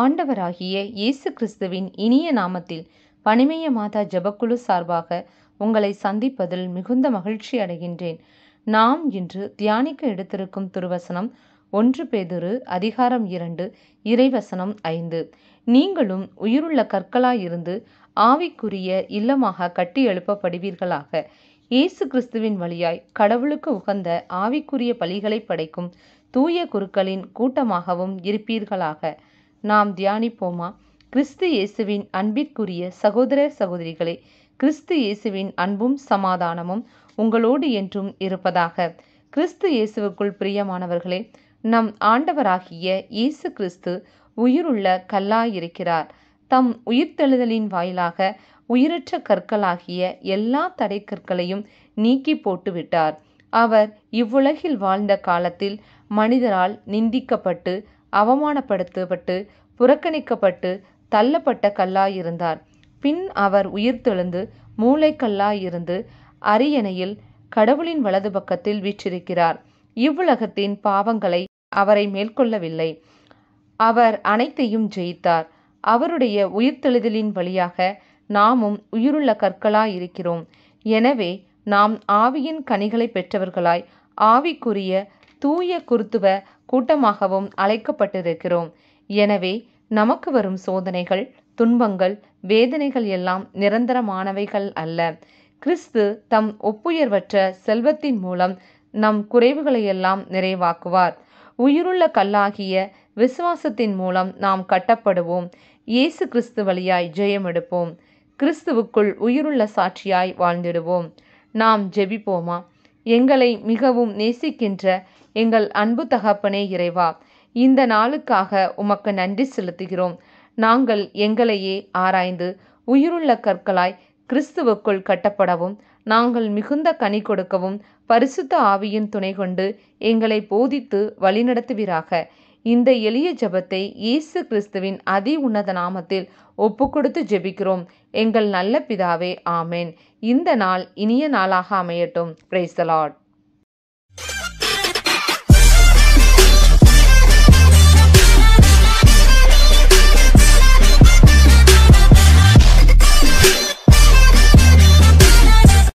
ஆண்டவராகிய இயேசு கிறிஸ்துவின் இனிய நாமத்தில் பனிமய மாதா ஜபக்குழு சார்பாக உங்களை சந்திப்பதில் மிகுந்த மகிழ்ச்சி அடைகின்றேன் நாம் இன்று தியானிக்க எடுத்திருக்கும் துருவசனம் ஒன்று பேதுரு அதிகாரம் இரண்டு இறைவசனம் ஐந்து நீங்களும் உயிருள்ள கற்களாயிருந்து ஆவிக்குரிய இல்லமாக கட்டி எழுப்பப்படுவீர்களாக இயேசு கிறிஸ்துவின் வழியாய் கடவுளுக்கு உகந்த ஆவிக்குரிய பலிகளை படைக்கும் தூய குருக்களின் கூட்டமாகவும் இருப்பீர்களாக நாம் தியானிப்போமா கிறிஸ்து இயேசுவின் அன்பிற்குரிய சகோதர சகோதரிகளே கிறிஸ்து இயேசுவின் அன்பும் சமாதானமும் உங்களோடு என்றும் இருப்பதாக கிறிஸ்து இயேசுவுக்குள் பிரியமானவர்களே நம் ஆண்டவராகிய இயேசு கிறிஸ்து உயிருள்ள கல்லாயிருக்கிறார் தம் உயிர்த்தெழுதலின் வாயிலாக உயிரற்ற கற்களாகிய எல்லா தடைக்கற்களையும் நீக்கி போட்டுவிட்டார் அவர் இவ்வுலகில் வாழ்ந்த காலத்தில் மனிதரால் நிந்திக்கப்பட்டு அவமானப்படுத்தப்பட்டு புறக்கணிக்கப்பட்டு தள்ளப்பட்ட கல்லாயிருந்தார் பின் அவர் உயிர்த்தெழுந்து மூளைக்கல்லாயிருந்து அரியணையில் கடவுளின் வலது பக்கத்தில் வீற்றிருக்கிறார் இவ்வுலகத்தின் பாவங்களை அவரை மேற்கொள்ளவில்லை அவர் அனைத்தையும் ஜெயித்தார் அவருடைய உயிர்த்தெழுதலின் வழியாக நாமும் உயிருள்ள கற்களாய் இருக்கிறோம் எனவே நாம் ஆவியின் கனிகளை பெற்றவர்களாய் ஆவிக்குரிய தூய குருத்துவ கூட்டமாகவும் அழைக்கப்பட்டிருக்கிறோம் எனவே நமக்கு வரும் சோதனைகள் துன்பங்கள் வேதனைகள் எல்லாம் நிரந்தரமானவைகள் அல்ல கிறிஸ்து தம் ஒப்புயர்வற்ற செல்வத்தின் மூலம் நம் குறைவுகளையெல்லாம் நிறைவாக்குவார் உயிருள்ள கல்லாகிய விசுவாசத்தின் மூலம் நாம் கட்டப்படுவோம் இயேசு கிறிஸ்து வழியாய் ஜெயம் எடுப்போம் கிறிஸ்துவுக்குள் உயிருள்ள சாட்சியாய் வாழ்ந்திடுவோம் நாம் ஜெபிப்போமா எங்களை மிகவும் நேசிக்கின்ற எங்கள் அன்பு தகப்பனே இறைவா இந்த நாளுக்காக உமக்கு நன்றி செலுத்துகிறோம் நாங்கள் எங்களையே ஆராய்ந்து உயிருள்ள கற்களாய் கிறிஸ்துவுக்குள் கட்டப்படவும் நாங்கள் மிகுந்த கனி கொடுக்கவும் பரிசுத்த ஆவியின் துணை கொண்டு எங்களை போதித்து வழிநடத்துவீராக இந்த எளிய ஜபத்தை இயேசு கிறிஸ்துவின் அதி உன்னத நாமத்தில் ஒப்பு கொடுத்து ஜெபிக்கிறோம் எங்கள் நல்ல பிதாவே ஆமேன் இந்த நாள் இனிய நாளாக அமையட்டும் பிரைஸ்